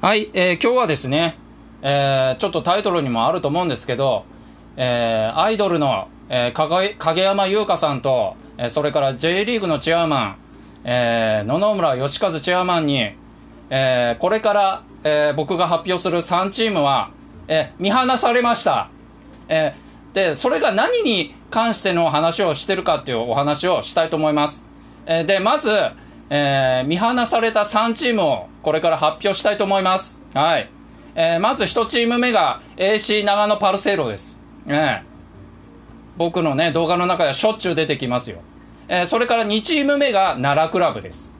はい、えー、今日はですね、えー、ちょっとタイトルにもあると思うんですけど、えー、アイドルの、えー、影山優香さんと、えー、それから J リーグのチェアマン、えー、野々村義和チェアマンに、えー、これから、えー、僕が発表する3チームは、えー、見放されました。えー、で、それが何に関しての話をしてるかっていうお話をしたいと思います。えー、で、まず、えー、見放された3チームをこれから発表したいと思います。はい。えー、まず1チーム目が AC 長野パルセイロです。ね、僕のね、動画の中ではしょっちゅう出てきますよ。えー、それから2チーム目が奈良クラブです。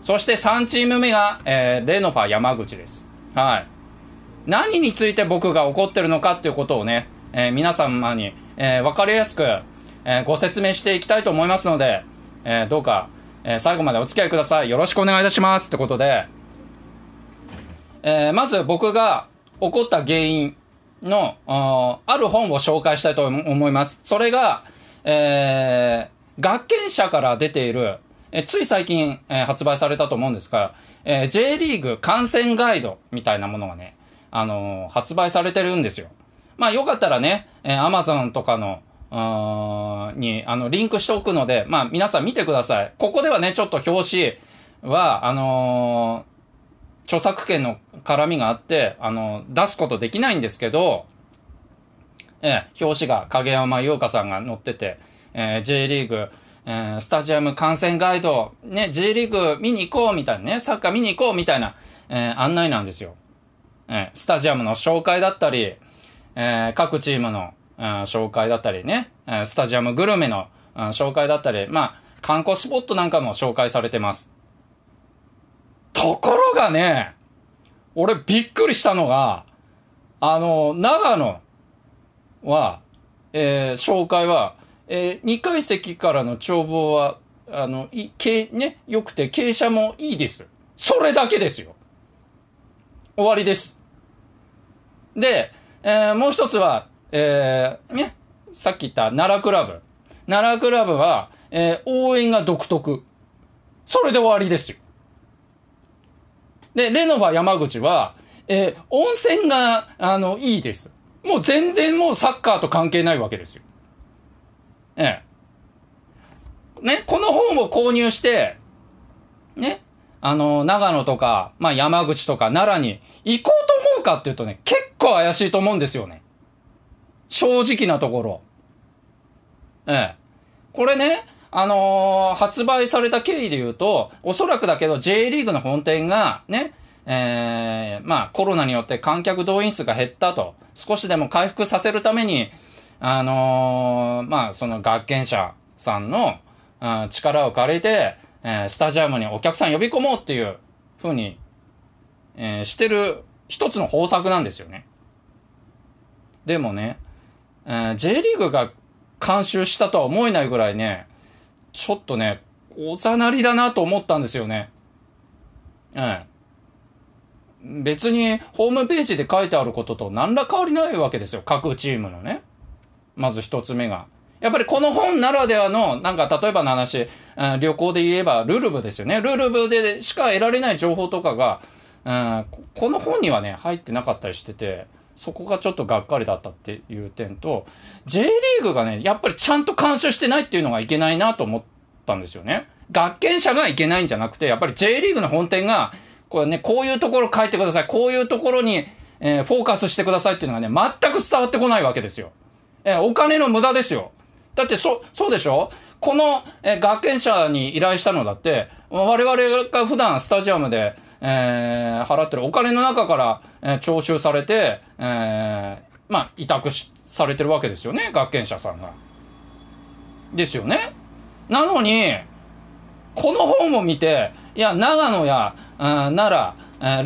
そして3チーム目が、えー、レノファ山口です。はい。何について僕が怒ってるのかっていうことをね、えー、皆様に、えー、分かりやすく、えー、ご説明していきたいと思いますので、えー、どうか、えー、最後までお付き合いください。よろしくお願いいたします。ってことで、えー、まず僕が起こった原因の、ある本を紹介したいと思います。それが、えー、学研社から出ている、えー、つい最近、えー、発売されたと思うんですが、えー、J リーグ観戦ガイドみたいなものがね、あのー、発売されてるんですよ。まあよかったらね、えー、Amazon とかの、に、あの、リンクしておくので、まあ皆さん見てください。ここではね、ちょっと表紙は、あの著作権の絡みがあって、あの、出すことできないんですけど、えー、表紙が影山優香さんが載ってて、えー、J リーグ、えー、スタジアム観戦ガイド、ね、J リーグ見に行こうみたいなね、サッカー見に行こうみたいな、えー、案内なんですよ。えー、スタジアムの紹介だったり、えー、各チームの、えー、紹介だったりね、えー、スタジアムグルメの、紹介だったり、まあ、観光スポットなんかも紹介されてます。ところがね、俺びっくりしたのが、あの、長野は、えー、紹介は、えー、2階席からの眺望は、あの、い、け、ね、良くて傾斜もいいです。それだけですよ。終わりです。で、えー、もう一つは、えー、ね、さっき言った奈良クラブ。奈良クラブは、えー、応援が独特。それで終わりですよ。で、レノファ山口は、えー、温泉が、あの、いいです。もう全然もうサッカーと関係ないわけですよ。ええ。ね、この本を購入して、ね、あの、長野とか、まあ、山口とか奈良に行こうと思うかっていうとね、結構怪しいと思うんですよね。正直なところ。ええ。これね、あのー、発売された経緯で言うと、おそらくだけど J リーグの本店が、ね、えー、まあコロナによって観客動員数が減ったと、少しでも回復させるために、あのー、まあその学研者さんの、うん、力を借りて、えー、スタジアムにお客さん呼び込もうっていうふうに、えー、してる一つの方策なんですよね。でもね、えー、J リーグが監修したとは思えないぐらいね、ちょっとね、おざなりだなと思ったんですよね。ええ。別にホームページで書いてあることと何ら変わりないわけですよ。各チームのね。まず一つ目が。やっぱりこの本ならではの、なんか例えばの話、うん、旅行で言えばルルブですよね。ルルブでしか得られない情報とかが、うん、この本にはね、入ってなかったりしてて、そこがちょっとがっかりだったっていう点と、J リーグがね、やっぱりちゃんと干渉してないっていうのがいけないなと思ったんですよね。学研者がいけないんじゃなくて、やっぱり J リーグの本店が、これね、こういうところ書いてください。こういうところに、えー、フォーカスしてくださいっていうのがね、全く伝わってこないわけですよ。えー、お金の無駄ですよ。だって、そ、そうでしょこの、えー、学研者に依頼したのだって、我々が普段スタジアムで、えー、払ってるお金の中から、えー、徴収されて、えー、まあ、委託しされてるわけですよね、学研者さんが。ですよね。なのに、この本を見て、いや、長野や、あ奈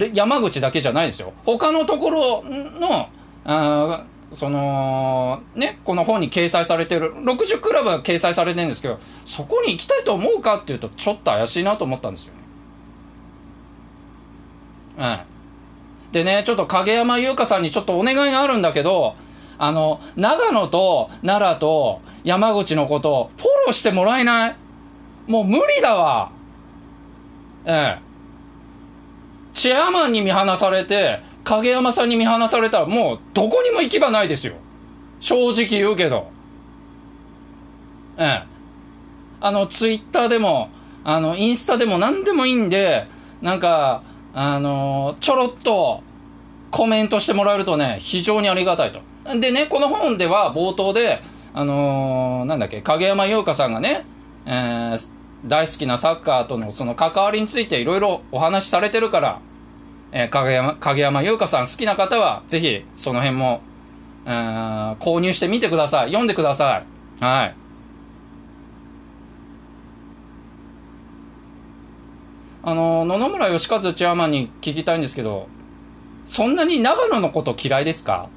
良、山口だけじゃないですよ。他のところの、あその、ね、この本に掲載されてる、60クラブが掲載されてるんですけど、そこに行きたいと思うかっていうと、ちょっと怪しいなと思ったんですよね。うん。でね、ちょっと影山優香さんにちょっとお願いがあるんだけど、あの、長野と奈良と山口のことフォローしてもらえないもう無理だわ。ええ。チェアマンに見放されて、影山さんに見放されたらもうどこにも行き場ないですよ。正直言うけど。ええ。あの、ツイッターでも、あの、インスタでも何でもいいんで、なんか、あの、ちょろっとコメントしてもらえるとね、非常にありがたいと。でね、この本では冒頭で、あのー、なんだっけ、影山優香さんがね、えー、大好きなサッカーとのその関わりについていろいろお話しされてるから、えー、影山、影山優香さん好きな方は、ぜひその辺も、えー、購入してみてください。読んでください。はい。あの、野々村義和チェアマンに聞きたいんですけど、そんなに長野のこと嫌いですか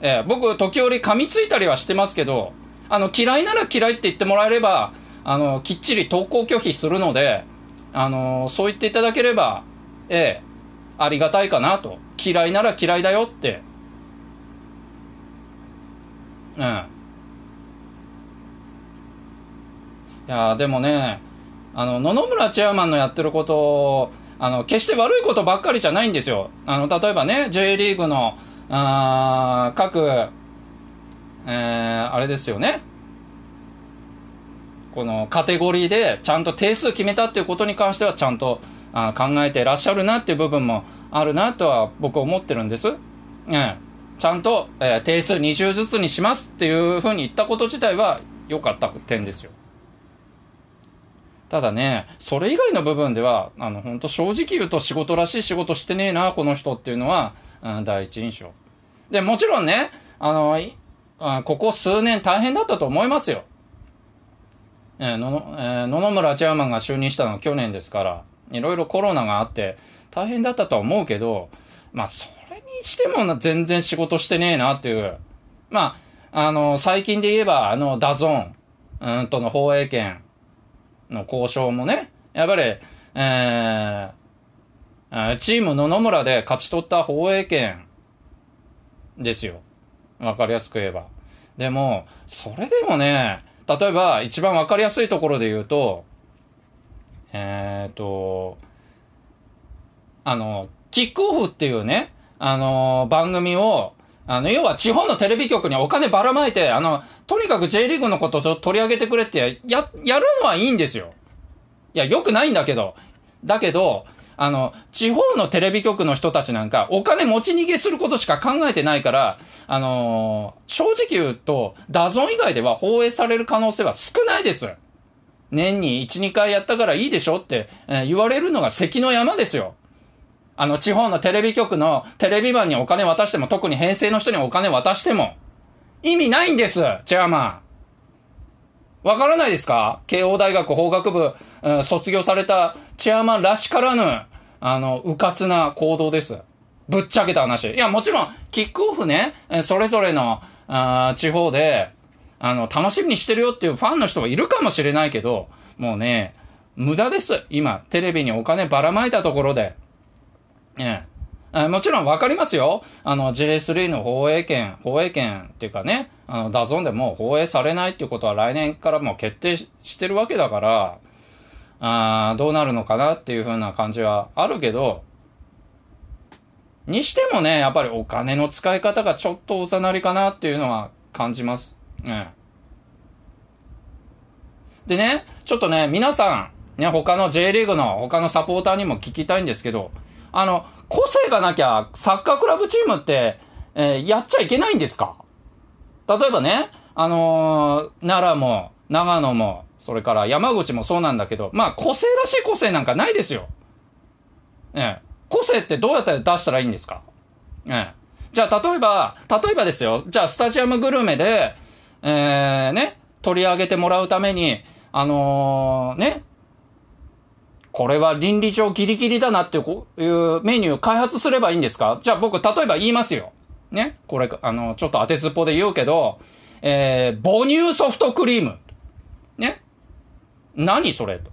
ええ、僕、時折噛みついたりはしてますけど、あの、嫌いなら嫌いって言ってもらえれば、あの、きっちり投稿拒否するので、あの、そう言っていただければ、ええ、ありがたいかなと。嫌いなら嫌いだよって。うん。いやでもね、あの、野々村チェアマンのやってることを、あの、決して悪いことばっかりじゃないんですよ。あの、例えばね、J リーグの、あ各、えー、あれですよね。このカテゴリーでちゃんと定数決めたっていうことに関してはちゃんとあ考えてらっしゃるなっていう部分もあるなとは僕思ってるんです。ん、ちゃんと、えー、定数20ずつにしますっていうふうに言ったこと自体は良かった点ですよ。ただね、それ以外の部分では、あの、本当正直言うと仕事らしい仕事してねえな、この人っていうのは、うん、第一印象。で、もちろんね、あの、あここ数年大変だったと思いますよ。えー、のの、えー、野々村チェアマンが就任したのは去年ですから、いろいろコロナがあって大変だったとは思うけど、まあ、それにしても全然仕事してねえなっていう。まあ、あの、最近で言えば、あの、ダゾーン、うんとの放映権、の交渉もね、やっぱり、えー、チーム野々村で勝ち取った放映権ですよ。わかりやすく言えば。でも、それでもね、例えば一番わかりやすいところで言うと、えっ、ー、と、あの、キックオフっていうね、あの、番組をあの、要は地方のテレビ局にお金ばらまいて、あの、とにかく J リーグのことを取り上げてくれってや、やるのはいいんですよ。いや、良くないんだけど。だけど、あの、地方のテレビ局の人たちなんか、お金持ち逃げすることしか考えてないから、あのー、正直言うと、ダゾン以外では放映される可能性は少ないです。年に1、2回やったからいいでしょって、えー、言われるのが関の山ですよ。あの、地方のテレビ局のテレビ版にお金渡しても、特に編成の人にお金渡しても、意味ないんです、チェアマン。わからないですか慶応大学法学部、うん、卒業されたチェアマンらしからぬ、あの、うかつな行動です。ぶっちゃけた話。いや、もちろん、キックオフね、それぞれの、あ地方で、あの、楽しみにしてるよっていうファンの人がいるかもしれないけど、もうね、無駄です。今、テレビにお金ばらまいたところで。ええもちろんわかりますよ。あの J3 の放映権、放映権っていうかね、あの、ダゾンでもう放映されないっていうことは来年からもう決定してるわけだから、あどうなるのかなっていうふうな感じはあるけど、にしてもね、やっぱりお金の使い方がちょっとおざなりかなっていうのは感じます。え、でね、ちょっとね、皆さん、ね、他の J リーグの他のサポーターにも聞きたいんですけど、あの、個性がなきゃサッカークラブチームって、えー、やっちゃいけないんですか例えばね、あのー、奈良も、長野も、それから山口もそうなんだけど、まあ個性らしい個性なんかないですよ。ええ。個性ってどうやって出したらいいんですかええ。じゃあ例えば、例えばですよ。じゃあスタジアムグルメで、ええー、ね、取り上げてもらうために、あのー、ね、これは倫理上ギリギリだなっていうメニュー開発すればいいんですかじゃあ僕、例えば言いますよ。ね。これ、あの、ちょっと当てずっぽで言うけど、えー、母乳ソフトクリーム。ね。何それと。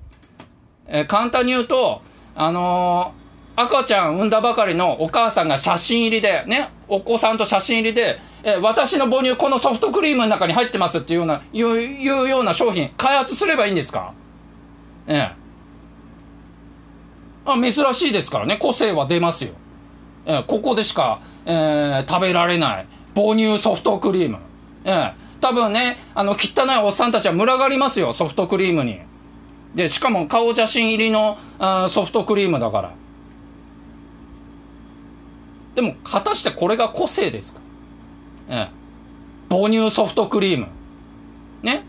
えー、簡単に言うと、あのー、赤ちゃん産んだばかりのお母さんが写真入りで、ね、お子さんと写真入りで、えー、私の母乳このソフトクリームの中に入ってますっていうような、いう、いうような商品開発すればいいんですかええーあ珍しいですからね、個性は出ますよ。えー、ここでしか、えー、食べられない母乳ソフトクリーム。えー、多分ね、あの、汚いおっさんたちは群がりますよ、ソフトクリームに。で、しかも顔写真入りのあソフトクリームだから。でも、果たしてこれが個性ですかええ母乳ソフトクリーム。ね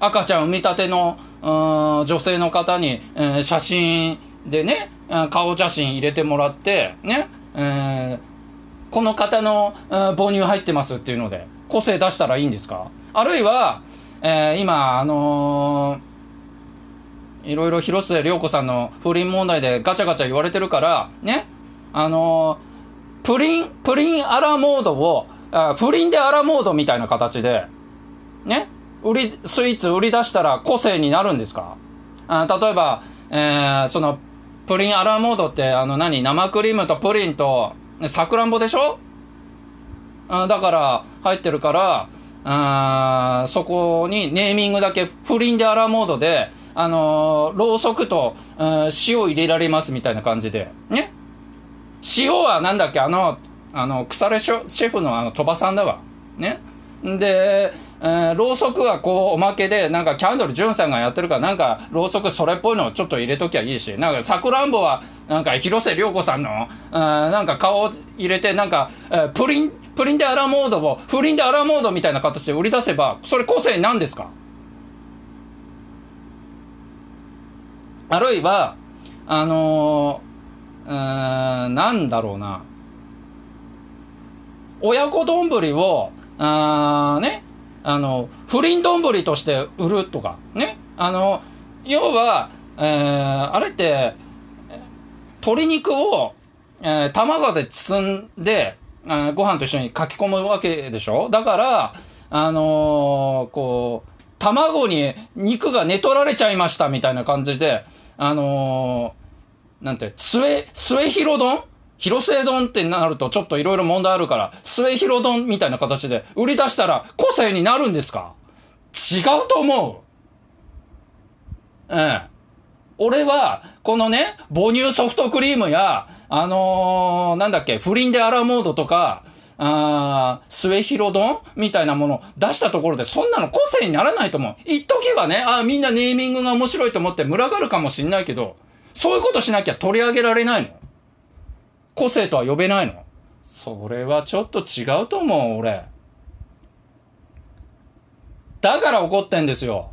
赤ちゃん産みたての、女性の方に、えー、写真でね、顔写真入れてもらって、ね、えー、この方の、えー、母乳入ってますっていうので、個性出したらいいんですかあるいは、えー、今、あのー、いろいろ広末涼子さんの不倫問題でガチャガチャ言われてるから、ね、あのー、プリン、プリンアラモードを、不倫でアラモードみたいな形で、ね、売り、スイーツ売り出したら個性になるんですかあ例えば、えー、その、プリンアラモードって、あの何、生クリームとプリンと、さくらんぼでしょあだから、入ってるから、あそこにネーミングだけ、プリンでアラモードで、あのー、ろうそくと、うん、塩入れられますみたいな感じで。ね塩はなんだっけあの、あの、腐れシェフのあの、鳥羽さんだわ。ねで、えー、ろうそくはこうおまけでなんかキャンドル・ジュンさんがやってるからなんかろうそくそれっぽいのをちょっと入れときゃいいしなんかさくらんぼはなんか広瀬良子さんの、えー、なんか顔を入れてなんか、えー、プリンプリンでアラモードをプリンでアラモードみたいな形で売り出せばそれ個性なんですかあるいはあのー、うんなんだろうな親子丼をあーねあの、不倫丼として売るとか、ね。あの、要は、えー、あれって、鶏肉を、えー、卵で包んで、えー、ご飯と一緒にかき込むわけでしょだから、あのー、こう、卵に肉が寝取られちゃいましたみたいな感じで、あのー、なんて、末、末広丼広末丼ってなるとちょっといろいろ問題あるから、末広丼みたいな形で売り出したら個性になるんですか違うと思う。うん。俺は、このね、母乳ソフトクリームや、あのー、なんだっけ、不倫でアラモードとか、あー、末広丼みたいなもの出したところで、そんなの個性にならないと思う。一時はね、あみんなネーミングが面白いと思って群がるかもしんないけど、そういうことしなきゃ取り上げられないの。個性とは呼べないのそれはちょっと違うと思う、俺。だから怒ってんですよ。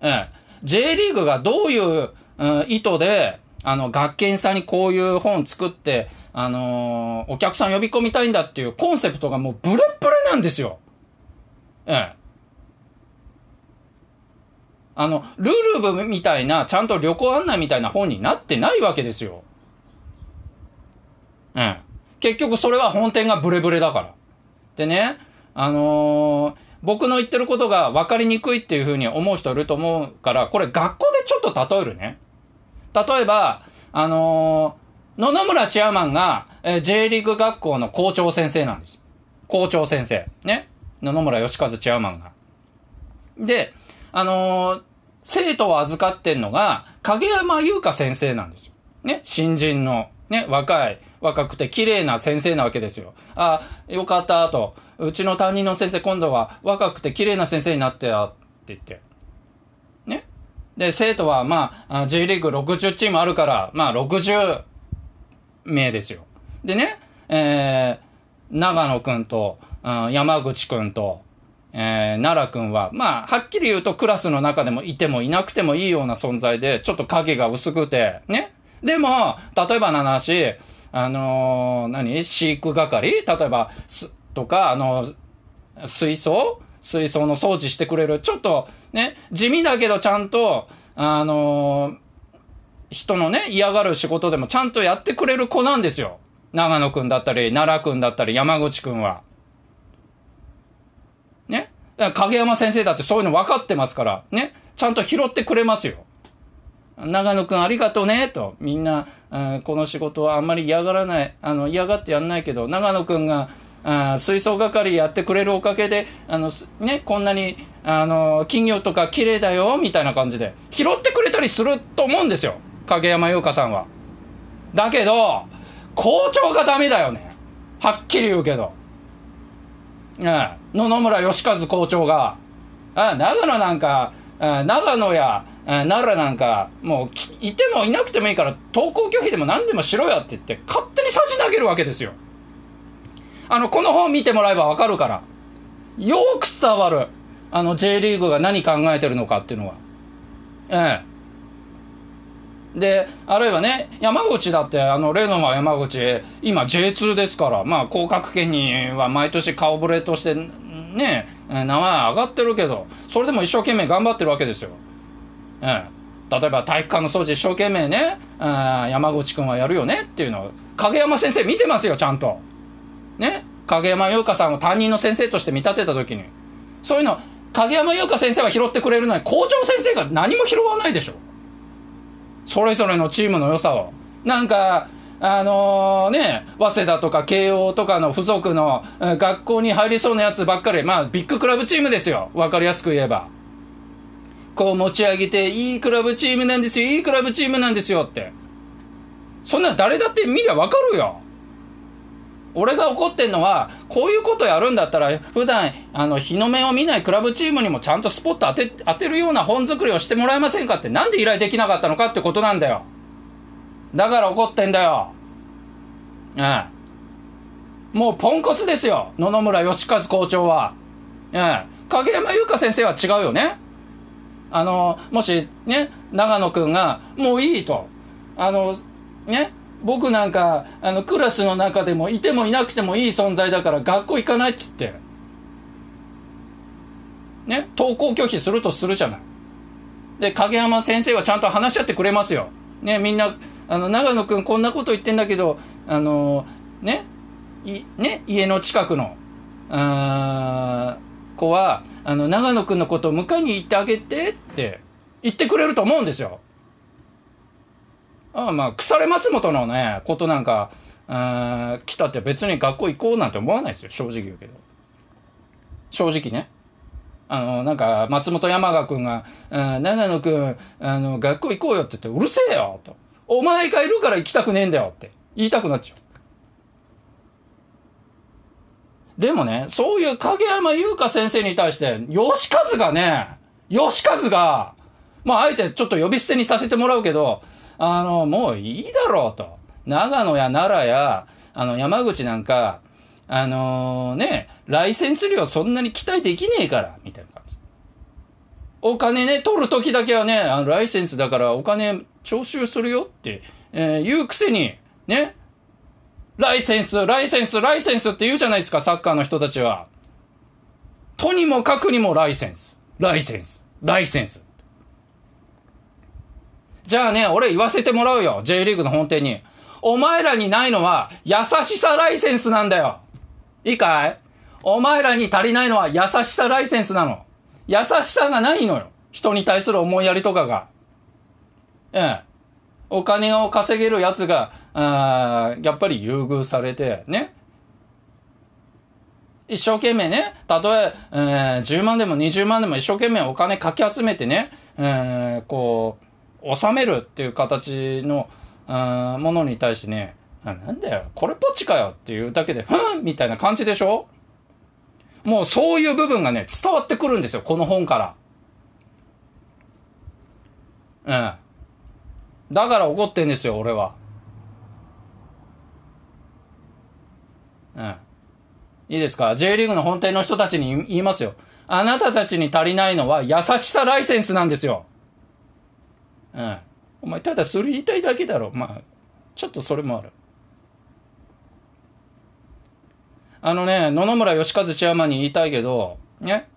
え、え、J リーグがどういう、うん、意図で、あの、学研さんにこういう本作って、あのー、お客さん呼び込みたいんだっていうコンセプトがもうブレッブレなんですよ。ええ。あの、ルールブみたいな、ちゃんと旅行案内みたいな本になってないわけですよ。うん。結局それは本店がブレブレだから。でね、あのー、僕の言ってることが分かりにくいっていうふうに思う人いると思うから、これ学校でちょっと例えるね。例えば、あのー、野々村チェアマンが、えー、J リーグ学校の校長先生なんです校長先生。ね。野々村義和チェアマンが。で、あのー、生徒を預かってんのが、影山優香先生なんですよ。ね。新人の。ね、若い、若くて綺麗な先生なわけですよ。あ、よかったと。うちの担任の先生今度は若くて綺麗な先生になってや、って言って。ね。で、生徒はまあ、J リーグ60チームあるから、まあ60名ですよ。でね、えー、長野くんと、うん、山口くんと、えー、奈良くんは、まあ、はっきり言うとクラスの中でもいてもいなくてもいいような存在で、ちょっと影が薄くて、ね。でも、例えばの話、あのー、何飼育係例えば、す、とか、あのー、水槽水槽の掃除してくれる。ちょっと、ね、地味だけどちゃんと、あのー、人のね、嫌がる仕事でもちゃんとやってくれる子なんですよ。長野くんだったり、奈良くんだったり、山口くんは。ね。影山先生だってそういうの分かってますから、ね。ちゃんと拾ってくれますよ。長野くんありがとうね、と。みんな、この仕事はあんまり嫌がらない、あの、嫌がってやんないけど、長野くんが、あ水槽係やってくれるおかげで、あの、ね、こんなに、あの、企業とか綺麗だよ、みたいな感じで、拾ってくれたりすると思うんですよ。影山優香さんは。だけど、校長がダメだよね。はっきり言うけど。うん。野々村義和校長が、あ、長野なんか、長野や奈良なんか、もう、いてもいなくてもいいから、登校拒否でも何でもしろやって言って、勝手にさじ投げるわけですよ。あの、この本見てもらえばわかるから。よく伝わる。あの、J リーグが何考えてるのかっていうのは。ええ。で、あるいはね、山口だって、あの、例のは山口、今 J2 ですから、まあ、降格圏には毎年顔ぶれとしてね、名前上がってるけど、それでも一生懸命頑張ってるわけですよ。うん。例えば体育館の掃除一生懸命ね、山口くんはやるよねっていうのを、影山先生見てますよ、ちゃんと。ね。影山優香さんを担任の先生として見立てた時に。そういうの、影山優香先生は拾ってくれるのに、校長先生が何も拾わないでしょ。それぞれのチームの良さを。なんか、あのー、ね、早稲田とか慶応とかの付属の学校に入りそうなやつばっかり、まあ、ビッグクラブチームですよ。わかりやすく言えば。こう持ち上げて、いいクラブチームなんですよ、いいクラブチームなんですよって。そんな誰だって見りゃわかるよ。俺が怒ってんのは、こういうことやるんだったら、普段、あの、日の目を見ないクラブチームにもちゃんとスポット当て、当てるような本作りをしてもらえませんかって、なんで依頼できなかったのかってことなんだよ。だから怒ってんだよ。うん。もうポンコツですよ。野々村義和校長は。うん。影山優香先生は違うよね。あの、もしね、長野くんが、もういいと。あの、ね、僕なんか、あの、クラスの中でもいてもいなくてもいい存在だから学校行かないっつって。ね、登校拒否するとするじゃない。で、影山先生はちゃんと話し合ってくれますよ。ね、みんな、あの、長野くんこんなこと言ってんだけど、あの、ね、い、ね、家の近くの、あ子は、あの、長野くんのことを迎えに行ってあげてって言ってくれると思うんですよ。ああ、まあ、腐れ松本のね、ことなんか、あ来たって別に学校行こうなんて思わないですよ、正直言うけど。正直ね。あの、なんか、松本山賀君が、長野君、あの、学校行こうよって言って、うるせえよと。お前がいるから行きたくねえんだよって言いたくなっちゃう。でもね、そういう影山優香先生に対して、吉和がね、吉和が、まあ、あえてちょっと呼び捨てにさせてもらうけど、あの、もういいだろうと。長野や奈良や、あの、山口なんか、あのー、ね、ライセンス料そんなに期待できねえから、みたいな感じ。お金ね、取るときだけはね、あのライセンスだからお金徴収するよって、えー、言うくせに、ね、ライセンス、ライセンス、ライセンスって言うじゃないですか、サッカーの人たちは。とにもかくにもライセンス、ライセンス、ライセンス。じゃあね、俺言わせてもらうよ、J リーグの本店に。お前らにないのは、優しさライセンスなんだよ。いいかいお前らに足りないのは優しさライセンスなの。優しさがないのよ。人に対する思いやりとかが。ええ。お金を稼げるやつが、あやっぱり優遇されて、ね。一生懸命ね、たとええー、10万でも20万でも一生懸命お金かき集めてね、えー、こう、収めるっていう形の、あものに対してね、なんだよ、これっぽっちかよっていうだけで、ふんみたいな感じでしょもうそういう部分がね、伝わってくるんですよ、この本から。うん。だから怒ってんですよ、俺は。うん。いいですか ?J リーグの本店の人たちに言いますよ。あなたたちに足りないのは優しさライセンスなんですよ。うん。お前、ただそれ言いたいだけだろ。まあ、ちょっとそれもある。あのね、野々村義和チェアマンに言いたいけど、ね。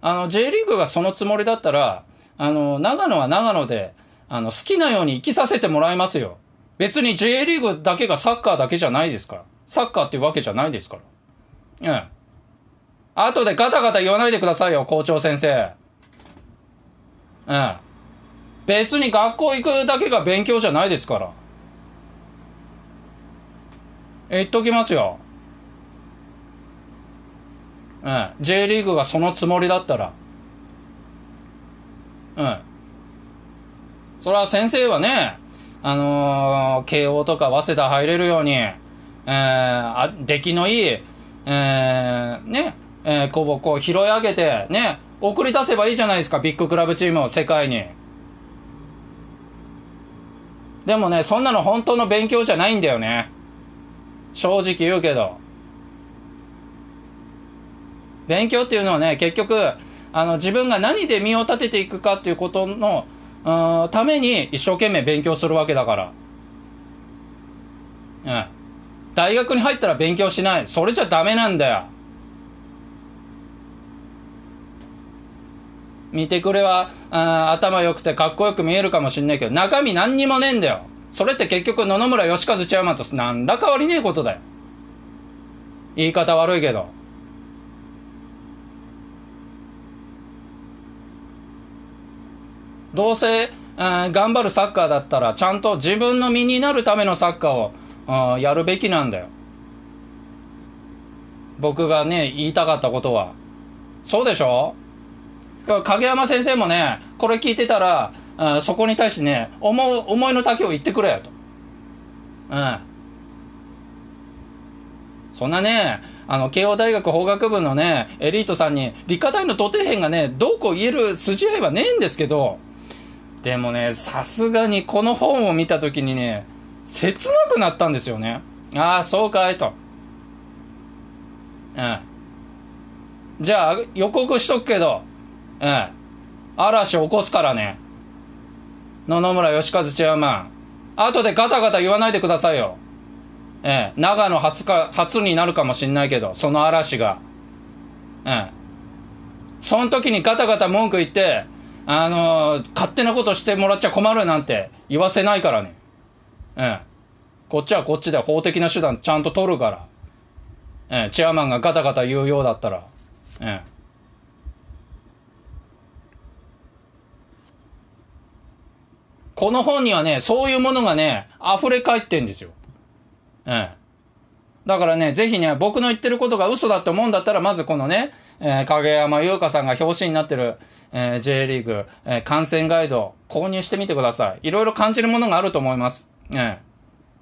あの、J リーグがそのつもりだったら、あの、長野は長野で、あの、好きなように生きさせてもらいますよ。別に J リーグだけがサッカーだけじゃないですから。サッカーっていうわけじゃないですから。うん。後でガタガタ言わないでくださいよ、校長先生。うん。別に学校行くだけが勉強じゃないですから。言っときますよ。うん。J リーグがそのつもりだったら。うん。それは先生はね、あのー、慶応とか早稲田入れるように、えー、あ出来のいい、えー、ね、えー、こぼこ拾い上げて、ね、送り出せばいいじゃないですか、ビッグクラブチームを世界に。でもね、そんなの本当の勉強じゃないんだよね。正直言うけど。勉強っていうのはね、結局、あの、自分が何で身を立てていくかっていうことの、あために一生懸命勉強するわけだから。うん。大学に入ったら勉強しない。それじゃダメなんだよ。見てくれは、あ頭良くてかっこよく見えるかもしんないけど、中身何にもねえんだよ。それって結局野々村義和ちゃアと何ら変わりねえことだよ。言い方悪いけど。どうせ、頑張るサッカーだったら、ちゃんと自分の身になるためのサッカーをやるべきなんだよ。僕がね、言いたかったことは。そうでしょ影山先生もね、これ聞いてたら、そこに対してね、思う、思いの丈を言ってくれよと。うん。そんなね、あの、慶応大学法学部のね、エリートさんに、理科大の土底編がね、どうこう言える筋合いはねえんですけど、でもね、さすがにこの本を見た時にね、切なくなったんですよね。ああ、そうかいと。うん。じゃあ、予告しとくけど、うん。嵐起こすからね。野々村義和チェアマン。後でガタガタ言わないでくださいよ。ええ、長野初か、初になるかもしんないけど、その嵐が。ええ。その時にガタガタ文句言って、あのー、勝手なことしてもらっちゃ困るなんて言わせないからね。うん。こっちはこっちで法的な手段ちゃんと取るから。うん。チェアマンがガタガタ言うようだったら。うん。この本にはね、そういうものがね、溢れ返ってんですよ。うん。だからね、ぜひね、僕の言ってることが嘘だって思うんだったら、まずこのね、えー、影山優香さんが表紙になってる、えー、J リーグ、えー、観戦ガイド、購入してみてください。いろいろ感じるものがあると思います。ね、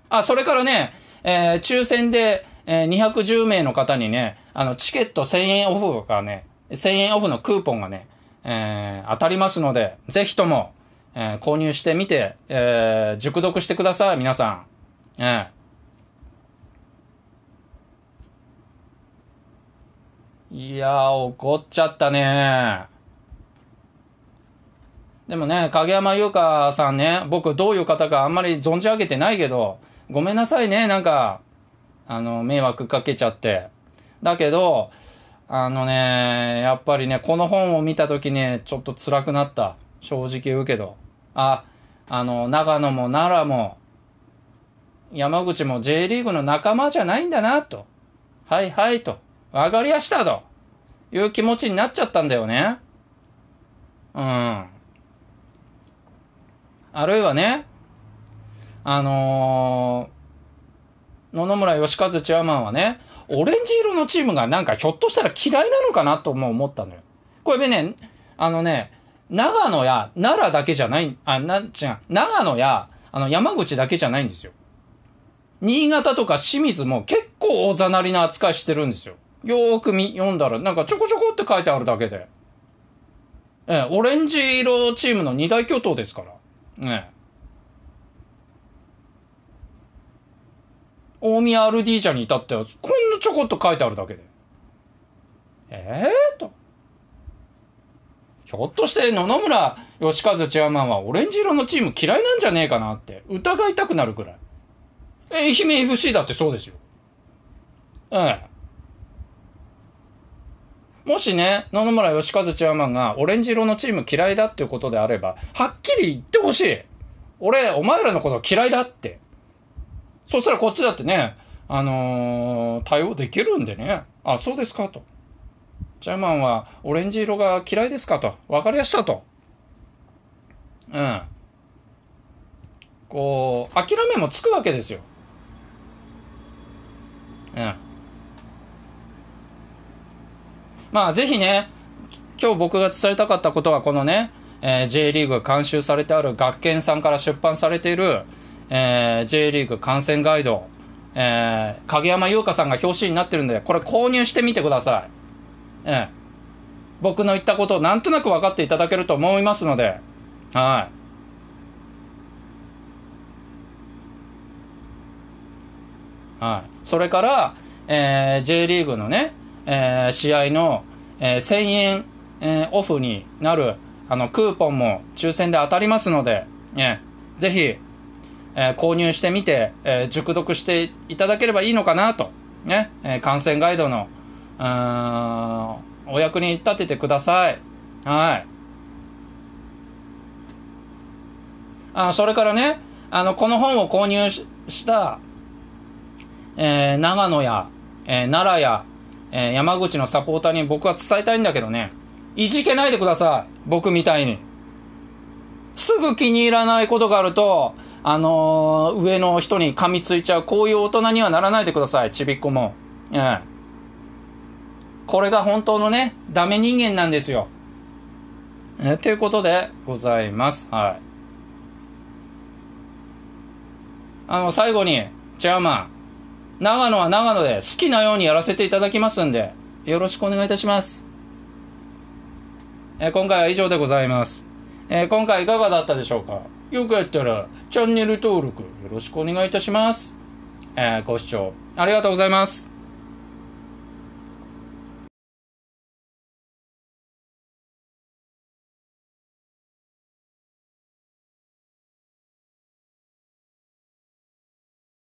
あ、それからね、えー、抽選で、えー、210名の方にね、あの、チケット1000円オフがね、1000円オフのクーポンがね、えー、当たりますので、ぜひとも、えー、購入してみて、えー、熟読してください、皆さん。えー、いやー、怒っちゃったねでもね、影山優香さんね、僕どういう方かあんまり存じ上げてないけど、ごめんなさいね、なんか、あの、迷惑かけちゃって。だけど、あのね、やっぱりね、この本を見た時ね、ちょっと辛くなった。正直言うけど。あ、あの、長野も奈良も、山口も J リーグの仲間じゃないんだな、と。はいはいと。わかりやした、と。いう気持ちになっちゃったんだよね。うん。あるいはね、あのー、野々村義和チアマンはね、オレンジ色のチームがなんかひょっとしたら嫌いなのかなとも思ったのよ。これね、あのね、長野や奈良だけじゃない、あ、な、違う、長野やあの山口だけじゃないんですよ。新潟とか清水も結構大ざなりな扱いしてるんですよ。よーく見読んだら、なんかちょこちょこって書いてあるだけで。ええ、オレンジ色チームの二大巨頭ですから。ね大宮 RD 社に至っては、こんなちょこっと書いてあるだけで。ええー、と。ひょっとして野々村義和チェアマンはオレンジ色のチーム嫌いなんじゃねえかなって疑いたくなるくらい。愛媛 FC だってそうですよ。ええ。もしね、野々村義和チアマンがオレンジ色のチーム嫌いだっていうことであれば、はっきり言ってほしい。俺、お前らのこと嫌いだって。そしたらこっちだってね、あのー、対応できるんでね。あ、そうですかと。チアマンはオレンジ色が嫌いですかと。わかりやしたと。うん。こう、諦めもつくわけですよ。うん。まあぜひね、今日僕が伝えたかったことはこのね、えー、J リーグ監修されてある学研さんから出版されている、えー、J リーグ観戦ガイド、えー、影山優香さんが表紙になってるんで、これ購入してみてください。えー、僕の言ったことをなんとなく分かっていただけると思いますので、はい。はい。それから、えー、J リーグのね、えー、試合の、えー、1000円、えー、オフになる、あの、クーポンも抽選で当たりますので、ね、ぜひ、えー、購入してみて、えー、熟読していただければいいのかなと、ね、えー、感染ガイドの、お役に立ててください。はい。あそれからね、あの、この本を購入した、えー、長野や、えー、奈良や、えー、山口のサポーターに僕は伝えたいんだけどね、いじけないでください。僕みたいに。すぐ気に入らないことがあると、あのー、上の人に噛みついちゃう、こういう大人にはならないでください、ちびっこも。ええ。これが本当のね、ダメ人間なんですよ。えということでございます。はい。あの、最後に、チェアマン。長野は長野で好きなようにやらせていただきますんで、よろしくお願いいたします。えー、今回は以上でございます。えー、今回いかがだったでしょうかよくやったら、チャンネル登録よろしくお願いいたします。えー、ご視聴ありがとうございます。